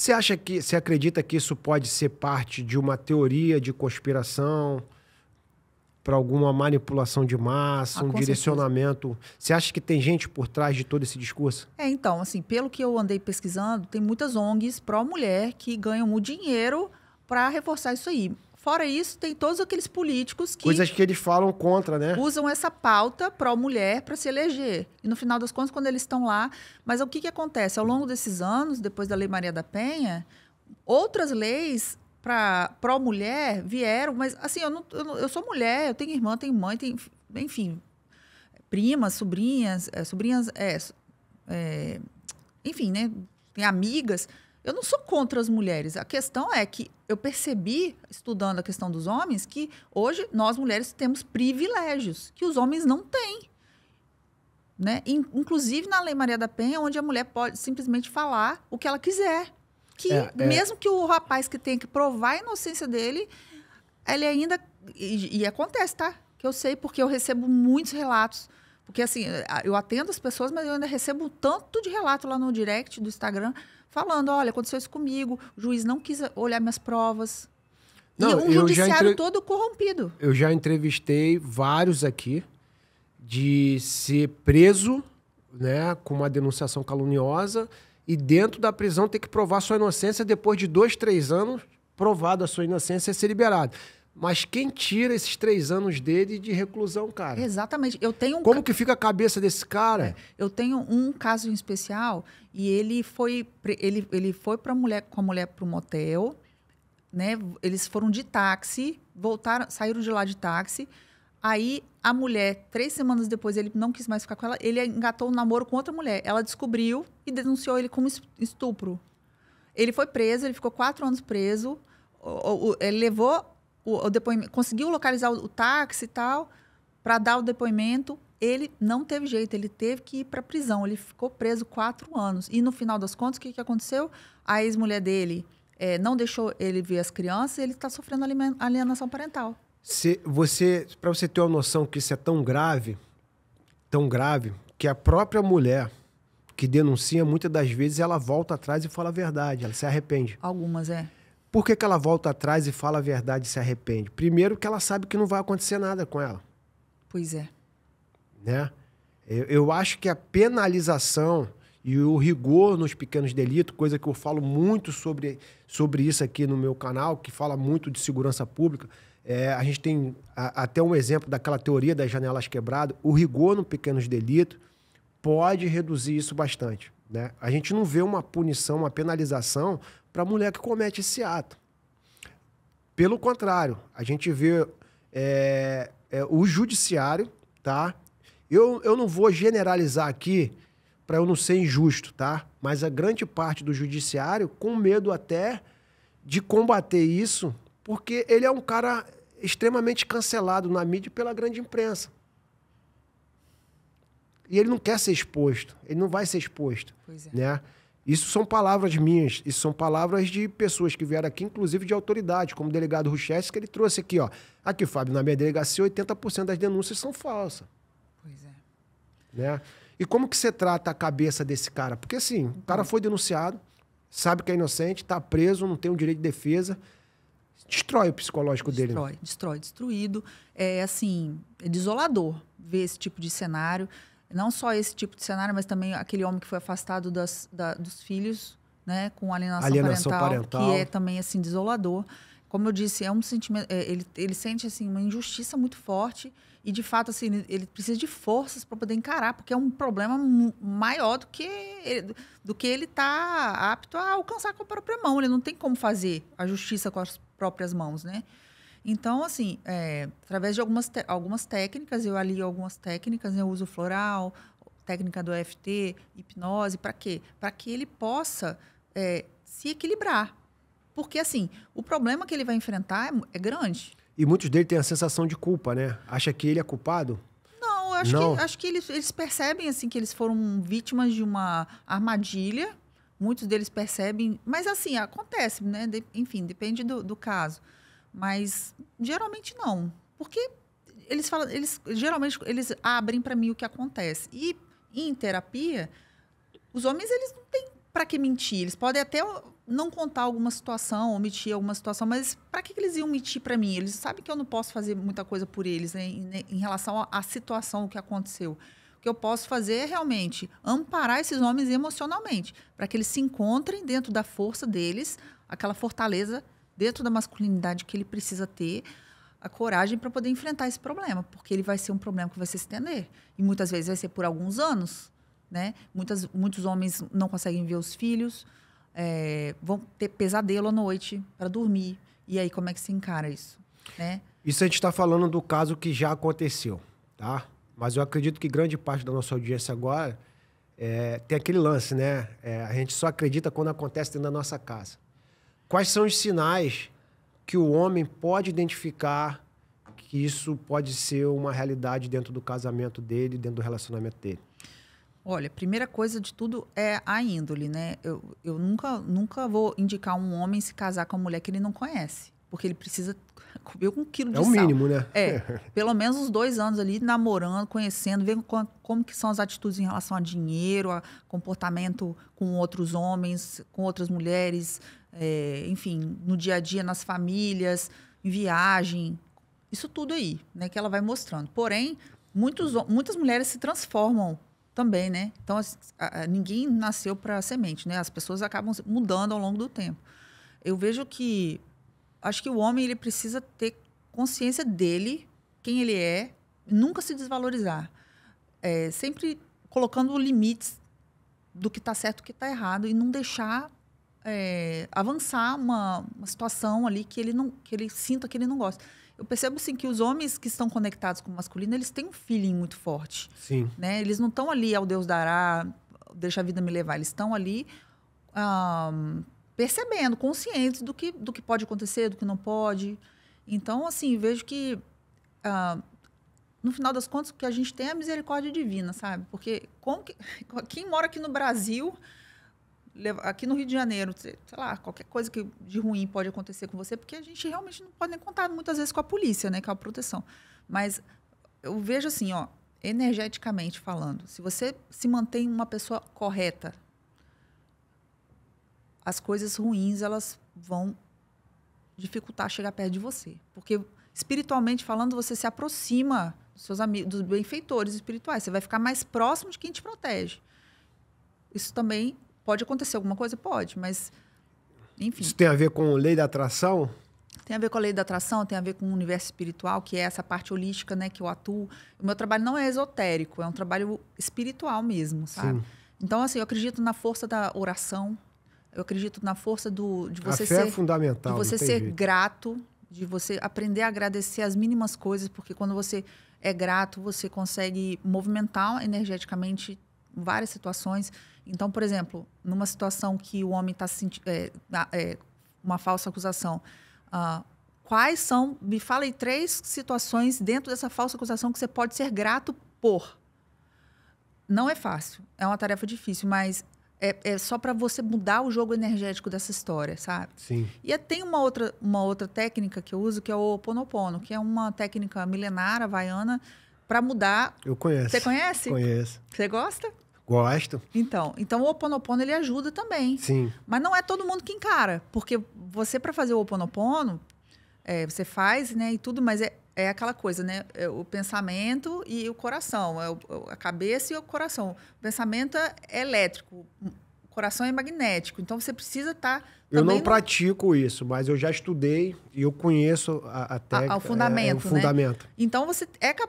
Você acha que, você acredita que isso pode ser parte de uma teoria de conspiração para alguma manipulação de massa, ah, um direcionamento? Certeza. Você acha que tem gente por trás de todo esse discurso? É, então, assim, pelo que eu andei pesquisando, tem muitas ONGs pró-mulher que ganham o dinheiro para reforçar isso aí. Fora isso, tem todos aqueles políticos que. Coisas que eles falam contra, né? Usam essa pauta pró-mulher para se eleger. E no final das contas, quando eles estão lá. Mas o que, que acontece? Ao longo desses anos, depois da Lei Maria da Penha, outras leis para pró-mulher vieram, mas assim, eu, não, eu, não, eu, sou mulher, eu tenho irmã, tenho mãe, tenho, enfim, primas, sobrinhas, é, sobrinhas, é, é, enfim, né? Tem amigas eu não sou contra as mulheres. A questão é que eu percebi, estudando a questão dos homens, que hoje nós mulheres temos privilégios que os homens não têm. Né? Inclusive na Lei Maria da Penha, onde a mulher pode simplesmente falar o que ela quiser. Que é, é. mesmo que o rapaz que tenha que provar a inocência dele, ele ainda. E, e acontece, tá? Que eu sei, porque eu recebo muitos relatos porque assim, eu atendo as pessoas, mas eu ainda recebo tanto de relato lá no direct do Instagram falando: olha, aconteceu isso comigo, o juiz não quis olhar minhas provas. Não, e um judiciário entre... todo corrompido. Eu já entrevistei vários aqui de ser preso né, com uma denunciação caluniosa e dentro da prisão ter que provar sua inocência depois de dois, três anos, provado a sua inocência e ser liberado. Mas quem tira esses três anos dele de reclusão, cara? Exatamente. Eu tenho um Como ca... que fica a cabeça desse cara? Eu tenho um caso em especial e ele foi ele, ele foi para mulher com a mulher para o motel, né? Eles foram de táxi, voltaram, saíram de lá de táxi. Aí a mulher, três semanas depois, ele não quis mais ficar com ela. Ele engatou um namoro com outra mulher. Ela descobriu e denunciou ele como estupro. Ele foi preso, ele ficou quatro anos preso. Ele levou o, o depoimento, conseguiu localizar o, o táxi e tal, para dar o depoimento. Ele não teve jeito, ele teve que ir para prisão. Ele ficou preso quatro anos. E no final das contas, o que, que aconteceu? A ex-mulher dele é, não deixou ele ver as crianças e ele está sofrendo alienação parental. Se você, para você ter uma noção que isso é tão grave, tão grave, que a própria mulher que denuncia, muitas das vezes, ela volta atrás e fala a verdade, ela se arrepende. Algumas, é. Por que, que ela volta atrás e fala a verdade e se arrepende? Primeiro, que ela sabe que não vai acontecer nada com ela. Pois é. Né? Eu, eu acho que a penalização e o rigor nos pequenos delitos, coisa que eu falo muito sobre, sobre isso aqui no meu canal, que fala muito de segurança pública. É, a gente tem a, até um exemplo daquela teoria das janelas quebradas. O rigor no pequenos delitos pode reduzir isso bastante. Né? A gente não vê uma punição, uma penalização para a mulher que comete esse ato. Pelo contrário, a gente vê é, é, o judiciário, tá? Eu, eu não vou generalizar aqui para eu não ser injusto, tá? Mas a grande parte do judiciário com medo até de combater isso, porque ele é um cara extremamente cancelado na mídia pela grande imprensa. E ele não quer ser exposto, ele não vai ser exposto, pois é. né? Isso são palavras minhas, isso são palavras de pessoas que vieram aqui, inclusive de autoridade, como o delegado Ruchess, que ele trouxe aqui, ó. Aqui, Fábio, na minha delegacia, 80% das denúncias são falsas. Pois é. Né? E como que você trata a cabeça desse cara? Porque assim, o cara foi denunciado, sabe que é inocente, está preso, não tem o um direito de defesa. Destrói o psicológico destrói, dele. Destrói, destrói, destruído. É assim, é desolador ver esse tipo de cenário. Não só esse tipo de cenário, mas também aquele homem que foi afastado das, da, dos filhos, né, com alienação, alienação parental, parental, que é também assim desolador. Como eu disse, é um sentimento, é, ele, ele sente assim uma injustiça muito forte e de fato assim ele precisa de forças para poder encarar, porque é um problema maior do que ele, do que ele está apto a alcançar com a própria mão. Ele não tem como fazer a justiça com as próprias mãos, né? Então, assim, é, através de algumas, algumas técnicas, eu ali algumas técnicas, né? eu uso floral, técnica do EFT, hipnose, para quê? Para que ele possa é, se equilibrar. Porque, assim, o problema que ele vai enfrentar é, é grande. E muitos deles têm a sensação de culpa, né? Acha que ele é culpado? Não, acho Não. que, acho que eles, eles percebem, assim, que eles foram vítimas de uma armadilha. Muitos deles percebem, mas assim, acontece, né? De, enfim, depende do, do caso. Mas geralmente não. Porque eles falam, eles geralmente eles abrem para mim o que acontece. E em terapia, os homens eles não têm para que mentir. Eles podem até não contar alguma situação, omitir alguma situação, mas para que, que, eles iam mentir para mim? Eles sabem que eu não posso fazer muita coisa por eles né, em, em, relação à situação, o que aconteceu. O que eu posso fazer é realmente amparar esses homens emocionalmente, para que eles se encontrem dentro da força deles, aquela fortaleza dentro da masculinidade que ele precisa ter a coragem para poder enfrentar esse problema, porque ele vai ser um problema que vai se estender e muitas vezes vai ser por alguns anos, né? Muitas, muitos homens não conseguem ver os filhos, é, vão ter pesadelo à noite para dormir e aí como é que se encara isso, né? Isso a gente está falando do caso que já aconteceu, tá? Mas eu acredito que grande parte da nossa audiência agora é, tem aquele lance, né? É, a gente só acredita quando acontece dentro da nossa casa. Quais são os sinais que o homem pode identificar que isso pode ser uma realidade dentro do casamento dele, dentro do relacionamento dele? Olha, primeira coisa de tudo é a índole, né? Eu, eu nunca, nunca vou indicar um homem se casar com uma mulher que ele não conhece. Porque ele precisa comer um quilo é de sal. É o mínimo, né? É. pelo menos uns dois anos ali namorando, conhecendo, vendo como, como que são as atitudes em relação a dinheiro, a comportamento com outros homens, com outras mulheres, é, enfim, no dia a dia, nas famílias, em viagem, isso tudo aí, né, que ela vai mostrando. Porém, muitos, muitas mulheres se transformam também, né? Então, a, a, ninguém nasceu para semente, né? As pessoas acabam mudando ao longo do tempo. Eu vejo que acho que o homem ele precisa ter consciência dele, quem ele é, nunca se desvalorizar. É, sempre colocando limites do que está certo e o que está errado e não deixar é, avançar uma, uma, situação ali que ele não que ele sinta que ele não gosta. Eu percebo assim que os homens que estão conectados com o masculino, eles têm um feeling muito forte. Sim. Né? Eles não estão ali ao Deus dará, deixa a vida me levar. Eles estão ali um, percebendo, conscientes do que, do que pode acontecer, do que não pode. Então, assim, vejo que uh, no final das contas o que a gente tem é a misericórdia divina, sabe? Porque como que, quem mora aqui no Brasil aqui no Rio de Janeiro, sei lá, qualquer coisa que de ruim pode acontecer com você, porque a gente realmente não pode nem contar muitas vezes com a polícia, né, com a proteção. Mas eu vejo assim, ó, energeticamente falando, se você se mantém uma pessoa correta, as coisas ruins elas vão dificultar chegar perto de você, porque espiritualmente falando você se aproxima dos seus amigos, dos benfeitores espirituais, você vai ficar mais próximo de quem te protege. Isso também Pode acontecer alguma coisa? Pode, mas. Enfim. Isso tem a ver com lei da atração? Tem a ver com a lei da atração, tem a ver com o universo espiritual, que é essa parte holística, né, que eu atuo. O meu trabalho não é esotérico, é um trabalho espiritual mesmo, sabe? Sim. Então, assim, eu acredito na força da oração, eu acredito na força do, de você a fé é ser. É fundamental. De você ser jeito. grato, de você aprender a agradecer as mínimas coisas, porque quando você é grato, você consegue movimentar energeticamente várias situações. Então, por exemplo, numa situação que o homem está sentindo é, é, uma falsa acusação, ah, quais são, me fala aí três situações dentro dessa falsa acusação que você pode ser grato por. Não é fácil, é uma tarefa difícil, mas é, é, só para você mudar o jogo energético dessa história, sabe? Sim. E tem uma outra, uma outra técnica que eu uso, que é o Ponopono, que é uma técnica milenar havaiana para mudar. Eu conheço. Você conhece? Conheço. Você gosta? Gosto. Então, então o oponopono ele ajuda também. Sim. Mas não é todo mundo que encara, porque você para fazer o oponopono, é, você faz, né, e tudo, mas é, é aquela coisa, né? É o pensamento e o coração, é o, é a cabeça e o coração. O pensamento é, é elétrico, o coração é magnético, então você precisa estar tá eu não, pratico isso, mas eu já estudei e eu conheço a, a técnica. A, ao é, fundamento, é, o né? fundamento. Né? Então você é,